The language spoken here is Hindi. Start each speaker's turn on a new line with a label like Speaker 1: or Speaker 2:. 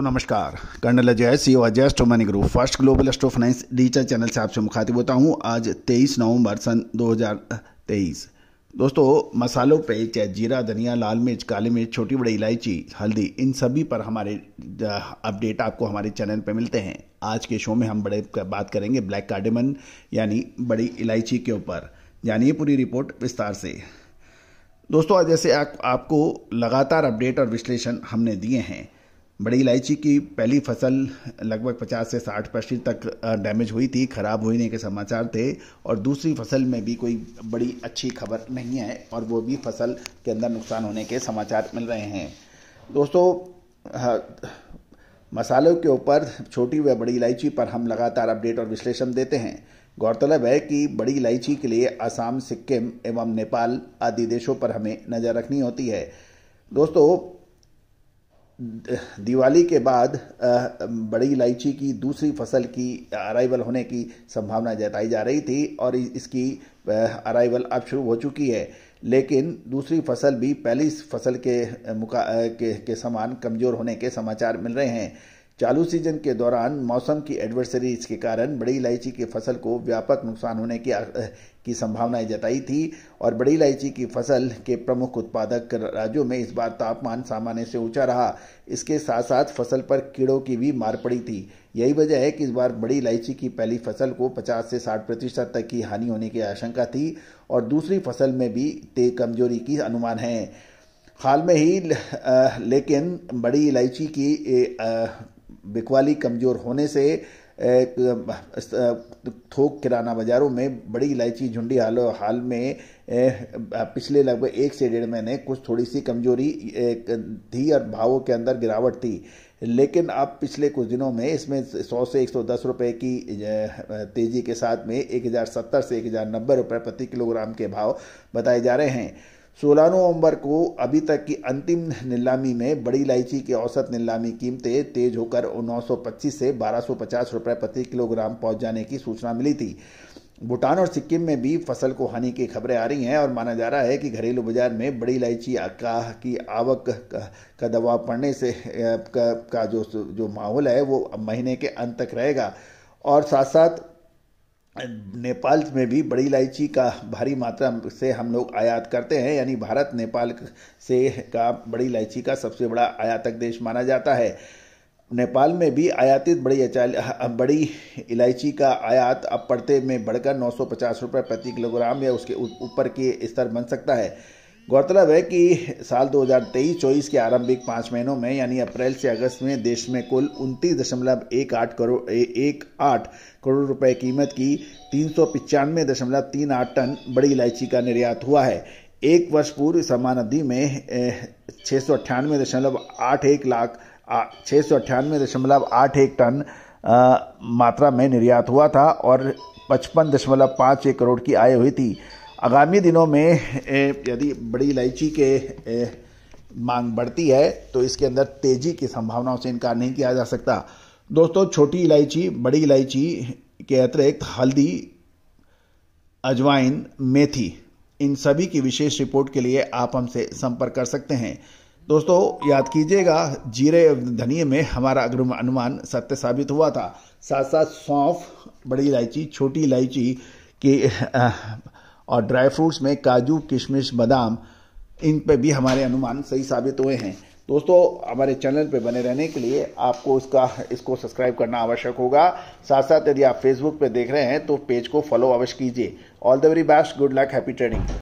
Speaker 1: दोस्तों नमस्कार colonel Ajay C O e Ajay स्टोमनी group first global astro finance digital channel से आपसे मुखातिब होता हूँ आज 23 नवंबर सन 2023 दोस्तों मसालों पे चाहे जीरा धनिया लाल मिर्च काली मिर्च छोटी बड़ी इलायची हल्दी इन सभी पर हमारे अपडेट आपको हमारे चैनल पर मिलते हैं आज के शो में हम बड़े बात करेंगे ब्लैक कार्डेमन यानी बड़ी इलायची के ऊपर जानिए पूरी रिपोर्ट विस्तार से दोस्तों जैसे आप, आपको लगातार अपडेट और विश्लेषण हमने दिए हैं बड़ी इलायची की पहली फसल लगभग 50 से 60 परसेंट तक डैमेज हुई थी खराब होने के समाचार थे और दूसरी फसल में भी कोई बड़ी अच्छी खबर नहीं है और वो भी फसल के अंदर नुकसान होने के समाचार मिल रहे हैं दोस्तों मसालों के ऊपर छोटी व बड़ी इलायची पर हम लगातार अपडेट और विश्लेषण देते हैं गौरतलब है कि बड़ी इलायची के लिए असम सिक्किम एवं नेपाल आदि देशों पर हमें नज़र रखनी होती है दोस्तों दिवाली के बाद बड़ी इलायची की दूसरी फसल की अराइवल होने की संभावना जताई जा रही थी और इसकी अराइवल अब शुरू हो चुकी है लेकिन दूसरी फसल भी पहली फसल के मुका के, के समान कमज़ोर होने के समाचार मिल रहे हैं चालू सीजन के दौरान मौसम की एडवर्सरीज के कारण बड़ी इलायची की फसल को व्यापक नुकसान होने की की संभावनाएं जताई थी और बड़ी इलायची की फसल के प्रमुख उत्पादक राज्यों में इस बार तापमान सामान्य से ऊंचा रहा इसके साथ साथ फसल पर कीड़ों की भी मार पड़ी थी यही वजह है कि इस बार बड़ी इलायची की पहली फसल को 50 से 60 प्रतिशत तक की हानि होने की आशंका थी और दूसरी फसल में भी तेज कमजोरी की अनुमान है हाल में ही लेकिन बड़ी इलायची की बिकवाली कमज़ोर होने से थोक किराना बाज़ारों में बड़ी इलायची झुंडी हाल हाल में पिछले लगभग एक से डेढ़ महीने कुछ थोड़ी सी कमजोरी थी और भावों के अंदर गिरावट थी लेकिन अब पिछले कुछ दिनों में इसमें 100 से 110 रुपए की तेज़ी के साथ में 1070 से 1090 रुपए प्रति किलोग्राम के भाव बताए जा रहे हैं सोलह नवंबर को अभी तक की अंतिम नीलामी में बड़ी इलायची की औसत नीलामी कीमतें तेज होकर 925 से 1250 रुपए प्रति किलोग्राम पहुंच जाने की सूचना मिली थी भूटान और सिक्किम में भी फसल को हानि की खबरें आ रही हैं और माना जा रहा है कि घरेलू बाजार में बड़ी इलायची का की आवक का दबाव पड़ने से का जो जो माहौल है वो महीने के अंत तक रहेगा और साथ साथ नेपाल में भी बड़ी इलायची का भारी मात्रा से हम लोग आयात करते हैं यानी भारत नेपाल से का बड़ी इलायची का सबसे बड़ा आयातक देश माना जाता है नेपाल में भी आयातित बड़ी बड़ी इलायची का आयात अब पड़ते में बढ़कर 950 रुपए प्रति किलोग्राम या उसके ऊपर के स्तर बन सकता है गौरतलब है कि साल 2023-24 के आरंभिक पाँच महीनों में यानी अप्रैल से अगस्त में देश में कुल उनतीस दशमलव एक आठ करोड़ एक आठ करोड़ रुपए कीमत की तीन सौ पचानवे दशमलव तीन आठ टन बड़ी इलायची का निर्यात हुआ है एक वर्ष पूर्व अवधि में छः सौ अट्ठानवे दशमलव आठ एक लाख छः सौ अट्ठानवे दशमलव आठ एक टन मात्रा में निर्यात हुआ था और पचपन दशमलव पाँच एक करोड़ की आय हुई थी आगामी दिनों में यदि बड़ी इलायची के मांग बढ़ती है तो इसके अंदर तेजी की संभावनाओं से इनकार नहीं किया जा सकता दोस्तों छोटी इलायची बड़ी इलायची के अतिरिक्त हल्दी अजवाइन मेथी इन सभी की विशेष रिपोर्ट के लिए आप हमसे संपर्क कर सकते हैं दोस्तों याद कीजिएगा जीरे धनिए में हमारा अग्रिम अनुमान सत्य साबित हुआ था साथ साथ सौंफ बड़ी इलायची छोटी इलायची की और ड्राई फ्रूट्स में काजू किशमिश बादाम इन पे भी हमारे अनुमान सही साबित हुए हैं दोस्तों हमारे चैनल पे बने रहने के लिए आपको इसका इसको सब्सक्राइब करना आवश्यक होगा साथ साथ यदि आप फेसबुक पे देख रहे हैं तो पेज को फॉलो अवश्य कीजिए all the very best good luck happy trading